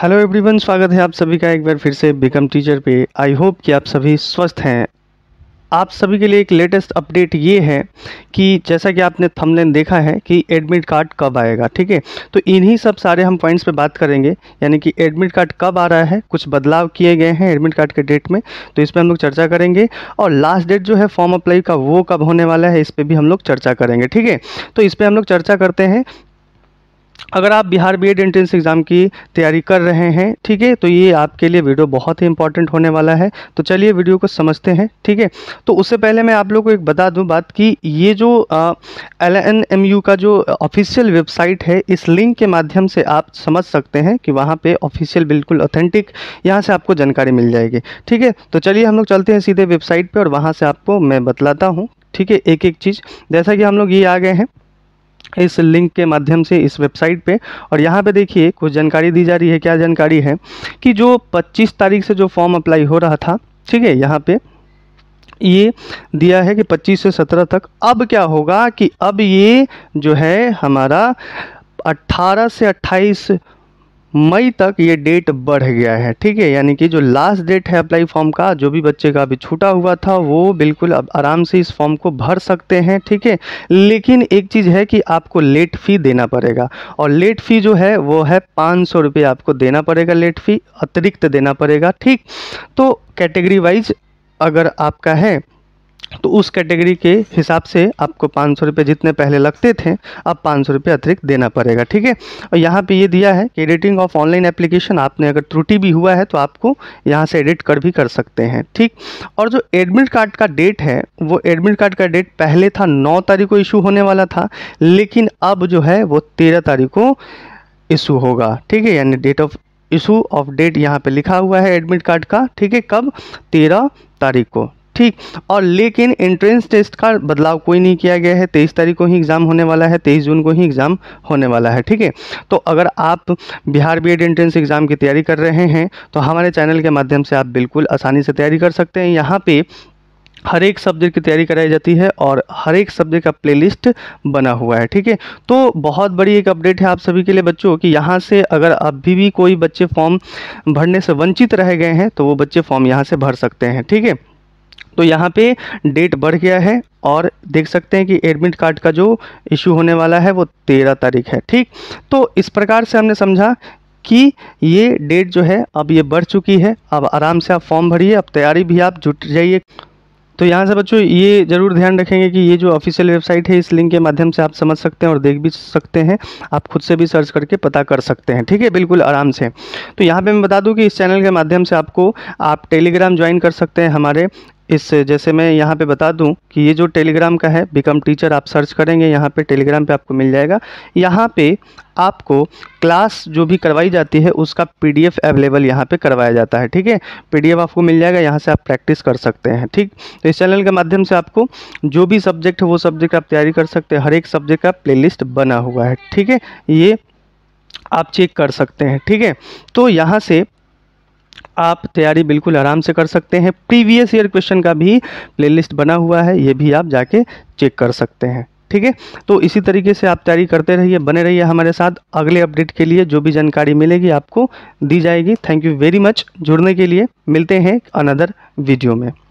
hello everyone स्वागत है आप सभी का एक बार फिर से बिकम टीचर पे आई होप कि आप सभी स्वस्थ हैं आप सभी के लिए एक लेटेस्ट अपडेट ये है कि जैसा कि आपने थंबनेल देखा है कि एडमिट कार्ड कब आएगा ठीक है तो इन्हीं सब सारे हम पॉइंट्स पे बात करेंगे यानी कि एडमिट कार्ड कब आ रहा है कुछ बदलाव किए गए हैं एडमिट कार्ड के डेट में तो इस पर हम लोग चर्चा करेंगे और लास्ट डेट जो है फॉर्म अप्लाई का वो कब होने वाला है इस पर भी हम लोग चर्चा करेंगे ठीक है तो इस पर हम लोग चर्चा करते हैं अगर आप Bihar B Ed entrance exam की तैयारी कर रहे हैं ठीक है तो ये आपके लिए वीडियो बहुत ही इंपॉर्टेंट होने वाला है तो चलिए वीडियो को समझते हैं ठीक है तो उससे पहले मैं आप लोग को एक बता दूं बात कि ये जो एल एन एम यू का जो ऑफिशियल वेबसाइट है इस लिंक के माध्यम से आप समझ सकते हैं कि वहाँ पर ऑफिशियल बिल्कुल ऑथेंटिक यहाँ से आपको जानकारी मिल जाएगी ठीक है तो चलिए हम लोग चलते हैं सीधे वेबसाइट पर और वहाँ से आपको मैं बतलाता हूँ ठीक है एक एक चीज़ जैसा कि हम लोग ये आ गए हैं इस लिंक के माध्यम से इस वेबसाइट पे और यहाँ पे देखिए कुछ जानकारी दी जा रही है क्या जानकारी है कि जो 25 तारीख से जो फॉर्म अप्लाई हो रहा था ठीक है यहाँ पे ये दिया है कि 25 से 17 तक अब क्या होगा कि अब ये जो है हमारा 18 से 28 मई तक ये डेट बढ़ गया है ठीक है यानी कि जो लास्ट डेट है अप्लाई फॉर्म का जो भी बच्चे का अभी छूटा हुआ था वो बिल्कुल अब आराम से इस फॉर्म को भर सकते हैं ठीक है लेकिन एक चीज़ है कि आपको लेट फ़ी देना पड़ेगा और लेट फ़ी जो है वो है पाँच सौ रुपये आपको देना पड़ेगा लेट फ़ी अतिरिक्त देना पड़ेगा ठीक तो कैटेगरी वाइज अगर आपका है तो उस कैटेगरी के हिसाब से आपको पाँच सौ रुपये जितने पहले लगते थे अब पाँच सौ रुपये अतिरिक्त देना पड़ेगा ठीक है और यहाँ पे ये दिया है कि एडिटिंग ऑफ ऑनलाइन एप्लीकेशन आपने अगर त्रुटि भी हुआ है तो आपको यहाँ से एडिट कर भी कर सकते हैं ठीक और जो एडमिट कार्ड का डेट है वो एडमिट कार्ड का डेट पहले था नौ तारीख को इशू होने वाला था लेकिन अब जो है वो तेरह तारीख को इशू होगा ठीक है यानी date of issue of date यहाँ पे लिखा हुआ है एडमिट कार्ड का ठीक है कब तेरह तारीख को ठीक और लेकिन एंट्रेंस टेस्ट का बदलाव कोई नहीं किया गया है तेईस तारीख को ही एग्ज़ाम होने वाला है तेईस जून को ही एग्ज़ाम होने वाला है ठीक है तो अगर आप बिहार बी एंट्रेंस एग्ज़ाम की तैयारी कर रहे हैं तो हमारे चैनल के माध्यम से आप बिल्कुल आसानी से तैयारी कर सकते हैं यहाँ पर हर एक सब्जेक्ट की तैयारी कराई जाती है और हर एक सब्जेक्ट का प्लेलिस्ट बना हुआ है ठीक है तो बहुत बड़ी एक अपडेट है आप सभी के लिए बच्चों कि यहाँ से अगर अभी भी कोई बच्चे फॉर्म भरने से वंचित रह गए हैं तो वो बच्चे फॉर्म यहाँ से भर सकते हैं ठीक है तो यहाँ पे डेट बढ़ गया है और देख सकते हैं कि एडमिट कार्ड का जो इशू होने वाला है वो तेरह तारीख है ठीक तो इस प्रकार से हमने समझा कि ये डेट जो है अब ये बढ़ चुकी है अब आराम से आप फॉर्म भरिए अब तैयारी भी आप जुट जाइए तो यहाँ से बच्चों ये ज़रूर ध्यान रखेंगे कि ये जो ऑफिशियल वेबसाइट है इस लिंक के माध्यम से आप समझ सकते हैं और देख भी सकते हैं आप खुद से भी सर्च करके पता कर सकते हैं ठीक है बिल्कुल आराम से तो यहाँ पे मैं बता दूँ कि इस चैनल के माध्यम से आपको आप टेलीग्राम ज्वाइन कर सकते हैं हमारे इस जैसे मैं यहाँ पे बता दूँ कि ये जो टेलीग्राम का है बिकम टीचर आप सर्च करेंगे यहाँ पे टेलीग्राम पे आपको मिल जाएगा यहाँ पे आपको क्लास जो भी करवाई जाती है उसका पीडीएफ अवेलेबल यहाँ पे करवाया जाता है ठीक है पीडीएफ आपको मिल जाएगा यहाँ से आप प्रैक्टिस कर सकते हैं ठीक तो इस चैनल के माध्यम से आपको जो भी सब्जेक्ट है वो सब्जेक्ट आप तैयारी कर सकते हैं हर एक सब्जेक्ट का प्ले बना हुआ है ठीक है ये आप चेक कर सकते हैं ठीक है तो यहाँ से आप तैयारी बिल्कुल आराम से कर सकते हैं प्रीवियस ईयर क्वेश्चन का भी प्लेलिस्ट बना हुआ है ये भी आप जाके चेक कर सकते हैं ठीक है तो इसी तरीके से आप तैयारी करते रहिए बने रहिए हमारे साथ अगले अपडेट के लिए जो भी जानकारी मिलेगी आपको दी जाएगी थैंक यू वेरी मच जुड़ने के लिए मिलते हैं अनदर वीडियो में